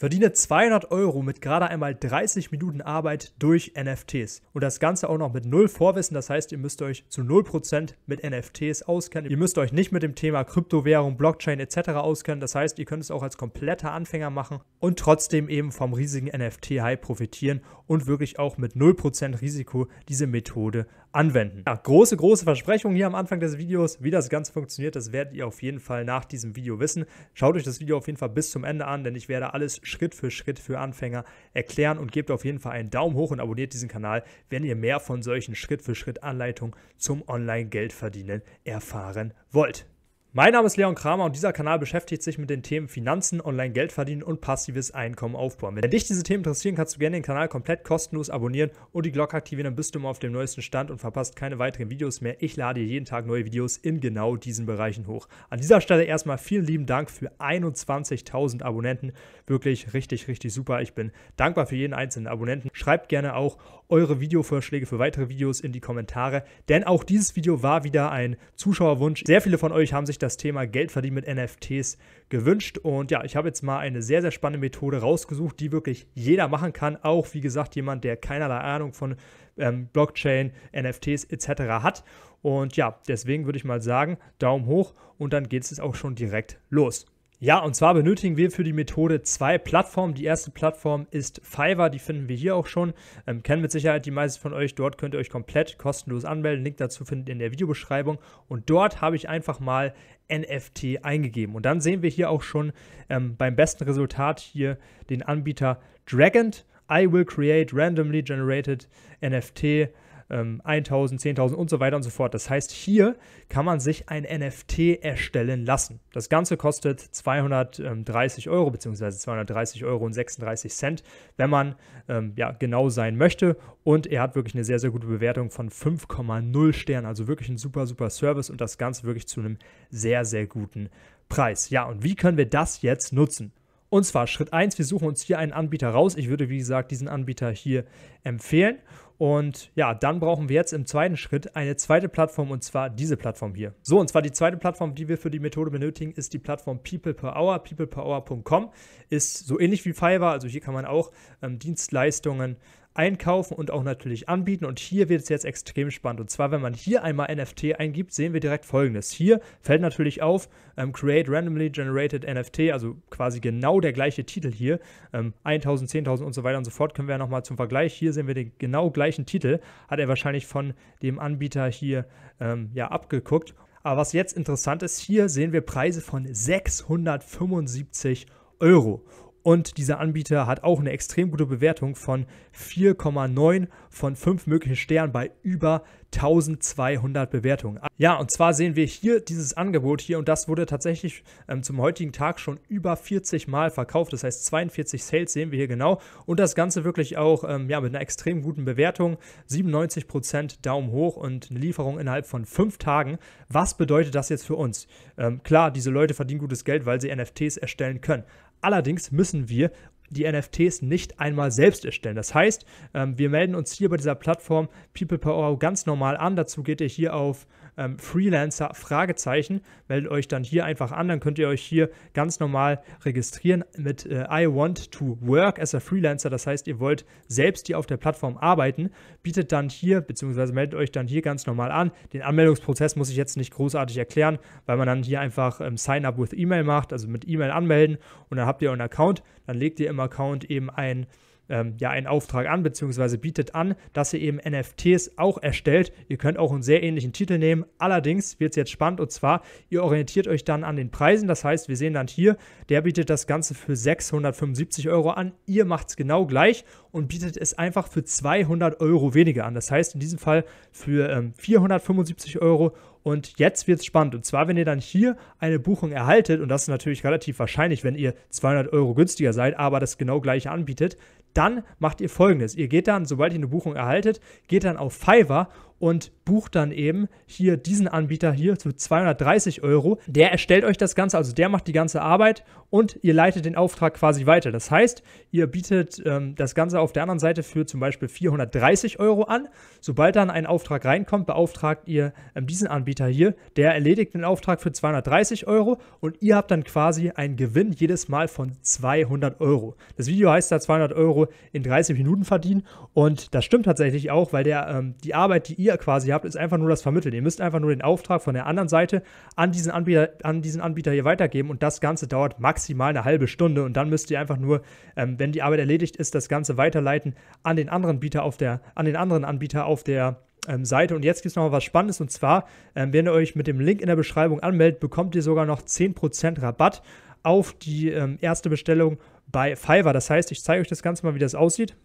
Verdiene 200 Euro mit gerade einmal 30 Minuten Arbeit durch NFTs. Und das Ganze auch noch mit null Vorwissen. Das heißt, ihr müsst euch zu 0% mit NFTs auskennen. Ihr müsst euch nicht mit dem Thema Kryptowährung, Blockchain etc. auskennen. Das heißt, ihr könnt es auch als kompletter Anfänger machen und trotzdem eben vom riesigen nft high profitieren und wirklich auch mit 0% Risiko diese Methode anwenden. Ja, große, große Versprechung hier am Anfang des Videos. Wie das Ganze funktioniert, das werdet ihr auf jeden Fall nach diesem Video wissen. Schaut euch das Video auf jeden Fall bis zum Ende an, denn ich werde alles Schritt für Schritt für Anfänger erklären und gebt auf jeden Fall einen Daumen hoch und abonniert diesen Kanal, wenn ihr mehr von solchen Schritt für Schritt Anleitungen zum Online-Geldverdienen erfahren wollt. Mein Name ist Leon Kramer und dieser Kanal beschäftigt sich mit den Themen Finanzen, Online-Geld verdienen und passives Einkommen aufbauen. Wenn dich diese Themen interessieren, kannst du gerne den Kanal komplett kostenlos abonnieren und die Glocke aktivieren, dann bist du immer auf dem neuesten Stand und verpasst keine weiteren Videos mehr. Ich lade jeden Tag neue Videos in genau diesen Bereichen hoch. An dieser Stelle erstmal vielen lieben Dank für 21.000 Abonnenten. Wirklich richtig, richtig super. Ich bin dankbar für jeden einzelnen Abonnenten. Schreibt gerne auch eure Videovorschläge für weitere Videos in die Kommentare, denn auch dieses Video war wieder ein Zuschauerwunsch. Sehr viele von euch haben sich sich das Thema Geldverdienen mit NFTs gewünscht. Und ja, ich habe jetzt mal eine sehr, sehr spannende Methode rausgesucht, die wirklich jeder machen kann. Auch, wie gesagt, jemand, der keinerlei Ahnung von ähm, Blockchain, NFTs etc. hat. Und ja, deswegen würde ich mal sagen, Daumen hoch und dann geht es auch schon direkt los. Ja, und zwar benötigen wir für die Methode zwei Plattformen. Die erste Plattform ist Fiverr, die finden wir hier auch schon. Ähm, kennen mit Sicherheit die meisten von euch. Dort könnt ihr euch komplett kostenlos anmelden. Link dazu findet ihr in der Videobeschreibung. Und dort habe ich einfach mal NFT eingegeben. Und dann sehen wir hier auch schon ähm, beim besten Resultat hier den Anbieter Dragon. I will create randomly generated NFT ähm, 1000, 10.000 und so weiter und so fort. Das heißt, hier kann man sich ein NFT erstellen lassen. Das Ganze kostet 230 Euro bzw. 230 Euro und 36 Cent, wenn man ähm, ja, genau sein möchte. Und er hat wirklich eine sehr, sehr gute Bewertung von 5,0 Sternen. Also wirklich ein super, super Service und das Ganze wirklich zu einem sehr, sehr guten Preis. Ja, und wie können wir das jetzt nutzen? Und zwar Schritt 1, wir suchen uns hier einen Anbieter raus. Ich würde, wie gesagt, diesen Anbieter hier empfehlen. Und ja, dann brauchen wir jetzt im zweiten Schritt eine zweite Plattform und zwar diese Plattform hier. So, und zwar die zweite Plattform, die wir für die Methode benötigen, ist die Plattform PeoplePerHour. PeoplePerHour.com ist so ähnlich wie Fiverr, also hier kann man auch ähm, Dienstleistungen einkaufen und auch natürlich anbieten. Und hier wird es jetzt extrem spannend. Und zwar, wenn man hier einmal NFT eingibt, sehen wir direkt folgendes. Hier fällt natürlich auf, ähm, Create Randomly Generated NFT, also quasi genau der gleiche Titel hier. Ähm, 1000, 10.000 und so weiter und so fort. Können wir ja nochmal zum Vergleich. Hier sehen wir den genau gleichen Titel. Hat er wahrscheinlich von dem Anbieter hier ähm, ja abgeguckt. Aber was jetzt interessant ist, hier sehen wir Preise von 675 Euro. Und dieser Anbieter hat auch eine extrem gute Bewertung von 4,9 von 5 möglichen Sternen bei über 1200 Bewertungen. Ja, und zwar sehen wir hier dieses Angebot hier und das wurde tatsächlich ähm, zum heutigen Tag schon über 40 Mal verkauft. Das heißt 42 Sales sehen wir hier genau und das Ganze wirklich auch ähm, ja, mit einer extrem guten Bewertung. 97% Daumen hoch und eine Lieferung innerhalb von 5 Tagen. Was bedeutet das jetzt für uns? Ähm, klar, diese Leute verdienen gutes Geld, weil sie NFTs erstellen können. Allerdings müssen wir die NFTs nicht einmal selbst erstellen. Das heißt, ähm, wir melden uns hier bei dieser Plattform People ganz normal an. Dazu geht ihr hier auf ähm, Freelancer Fragezeichen. Meldet euch dann hier einfach an, dann könnt ihr euch hier ganz normal registrieren mit äh, I want to work as a Freelancer. Das heißt, ihr wollt selbst hier auf der Plattform arbeiten, bietet dann hier, beziehungsweise meldet euch dann hier ganz normal an. Den Anmeldungsprozess muss ich jetzt nicht großartig erklären, weil man dann hier einfach ähm, Sign up with E-Mail macht, also mit E-Mail anmelden und dann habt ihr euren Account. Dann legt ihr im Account eben ein ähm, ja einen Auftrag an, beziehungsweise bietet an, dass ihr eben NFTs auch erstellt. Ihr könnt auch einen sehr ähnlichen Titel nehmen. Allerdings wird es jetzt spannend und zwar, ihr orientiert euch dann an den Preisen. Das heißt, wir sehen dann hier, der bietet das Ganze für 675 Euro an. Ihr macht es genau gleich und bietet es einfach für 200 Euro weniger an. Das heißt, in diesem Fall für ähm, 475 Euro und jetzt wird es spannend. Und zwar, wenn ihr dann hier eine Buchung erhaltet, und das ist natürlich relativ wahrscheinlich, wenn ihr 200 Euro günstiger seid, aber das genau gleiche anbietet, dann macht ihr folgendes. Ihr geht dann, sobald ihr eine Buchung erhaltet, geht dann auf Fiverr und bucht dann eben hier diesen Anbieter hier zu 230 Euro. Der erstellt euch das Ganze, also der macht die ganze Arbeit und ihr leitet den Auftrag quasi weiter. Das heißt, ihr bietet ähm, das Ganze auf der anderen Seite für zum Beispiel 430 Euro an. Sobald dann ein Auftrag reinkommt, beauftragt ihr ähm, diesen Anbieter hier. Der erledigt den Auftrag für 230 Euro und ihr habt dann quasi einen Gewinn jedes Mal von 200 Euro. Das Video heißt da 200 Euro in 30 Minuten verdienen und das stimmt tatsächlich auch, weil der, ähm, die Arbeit, die ihr ihr quasi habt, ist einfach nur das Vermitteln. Ihr müsst einfach nur den Auftrag von der anderen Seite an diesen Anbieter, an diesen Anbieter hier weitergeben und das Ganze dauert maximal eine halbe Stunde und dann müsst ihr einfach nur, ähm, wenn die Arbeit erledigt ist, das Ganze weiterleiten an den anderen Bieter auf der, an den anderen Anbieter auf der ähm, Seite. Und jetzt gibt es noch was Spannendes und zwar, ähm, wenn ihr euch mit dem Link in der Beschreibung anmeldet, bekommt ihr sogar noch 10% Rabatt auf die ähm, erste Bestellung bei Fiverr. Das heißt, ich zeige euch das Ganze mal, wie das aussieht.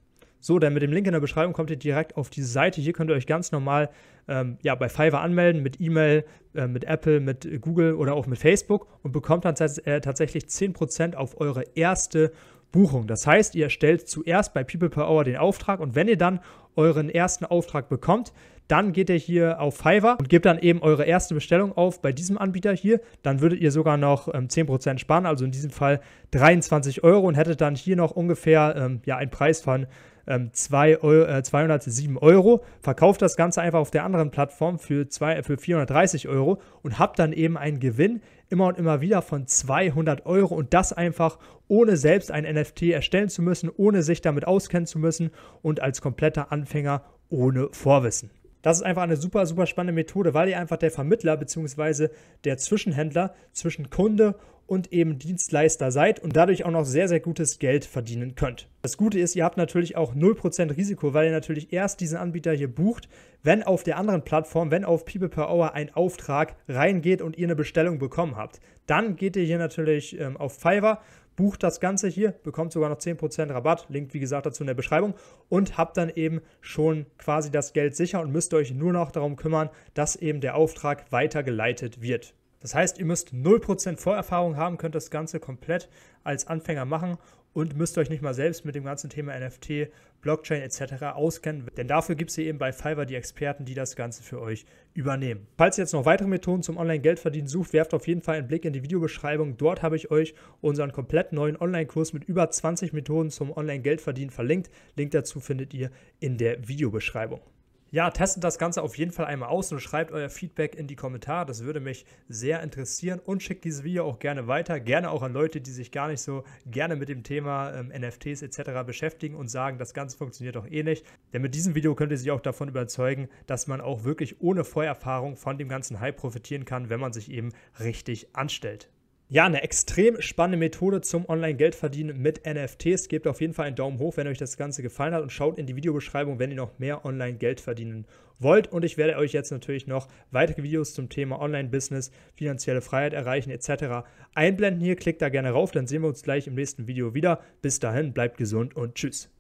So, dann mit dem Link in der Beschreibung kommt ihr direkt auf die Seite. Hier könnt ihr euch ganz normal ähm, ja, bei Fiverr anmelden mit E-Mail, äh, mit Apple, mit Google oder auch mit Facebook und bekommt dann äh, tatsächlich 10% auf eure erste Buchung. Das heißt, ihr erstellt zuerst bei People Per Hour den Auftrag und wenn ihr dann euren ersten Auftrag bekommt, dann geht ihr hier auf Fiverr und gebt dann eben eure erste Bestellung auf bei diesem Anbieter hier. Dann würdet ihr sogar noch ähm, 10% sparen, also in diesem Fall 23 Euro und hättet dann hier noch ungefähr ähm, ja, einen Preis von ähm, zwei Euro, äh, 207 Euro, verkauft das Ganze einfach auf der anderen Plattform für, zwei, äh, für 430 Euro und habt dann eben einen Gewinn immer und immer wieder von 200 Euro und das einfach ohne selbst ein NFT erstellen zu müssen, ohne sich damit auskennen zu müssen und als kompletter Anfänger ohne Vorwissen. Das ist einfach eine super, super spannende Methode, weil ihr einfach der Vermittler bzw. der Zwischenhändler zwischen Kunde und eben Dienstleister seid und dadurch auch noch sehr, sehr gutes Geld verdienen könnt. Das Gute ist, ihr habt natürlich auch 0% Risiko, weil ihr natürlich erst diesen Anbieter hier bucht, wenn auf der anderen Plattform, wenn auf People per Hour ein Auftrag reingeht und ihr eine Bestellung bekommen habt. Dann geht ihr hier natürlich ähm, auf Fiverr bucht das Ganze hier, bekommt sogar noch 10% Rabatt, Link wie gesagt dazu in der Beschreibung und habt dann eben schon quasi das Geld sicher und müsst euch nur noch darum kümmern, dass eben der Auftrag weitergeleitet wird. Das heißt, ihr müsst 0% Vorerfahrung haben, könnt das Ganze komplett als Anfänger machen und müsst euch nicht mal selbst mit dem ganzen Thema NFT, Blockchain etc. auskennen, denn dafür gibt es hier eben bei Fiverr die Experten, die das Ganze für euch übernehmen. Falls ihr jetzt noch weitere Methoden zum Online-Geldverdienen sucht, werft auf jeden Fall einen Blick in die Videobeschreibung. Dort habe ich euch unseren komplett neuen Online-Kurs mit über 20 Methoden zum Online-Geldverdienen verlinkt. Link dazu findet ihr in der Videobeschreibung. Ja, testet das Ganze auf jeden Fall einmal aus und schreibt euer Feedback in die Kommentare. Das würde mich sehr interessieren und schickt dieses Video auch gerne weiter. Gerne auch an Leute, die sich gar nicht so gerne mit dem Thema ähm, NFTs etc. beschäftigen und sagen, das Ganze funktioniert doch eh nicht. Denn mit diesem Video könnt ihr sich auch davon überzeugen, dass man auch wirklich ohne Vorerfahrung von dem ganzen Hype profitieren kann, wenn man sich eben richtig anstellt ja, eine extrem spannende Methode zum Online-Geldverdienen mit NFTs. Gebt auf jeden Fall einen Daumen hoch, wenn euch das Ganze gefallen hat und schaut in die Videobeschreibung, wenn ihr noch mehr Online-Geld verdienen wollt. Und ich werde euch jetzt natürlich noch weitere Videos zum Thema Online-Business, finanzielle Freiheit erreichen etc. einblenden. Hier klickt da gerne rauf, dann sehen wir uns gleich im nächsten Video wieder. Bis dahin, bleibt gesund und tschüss.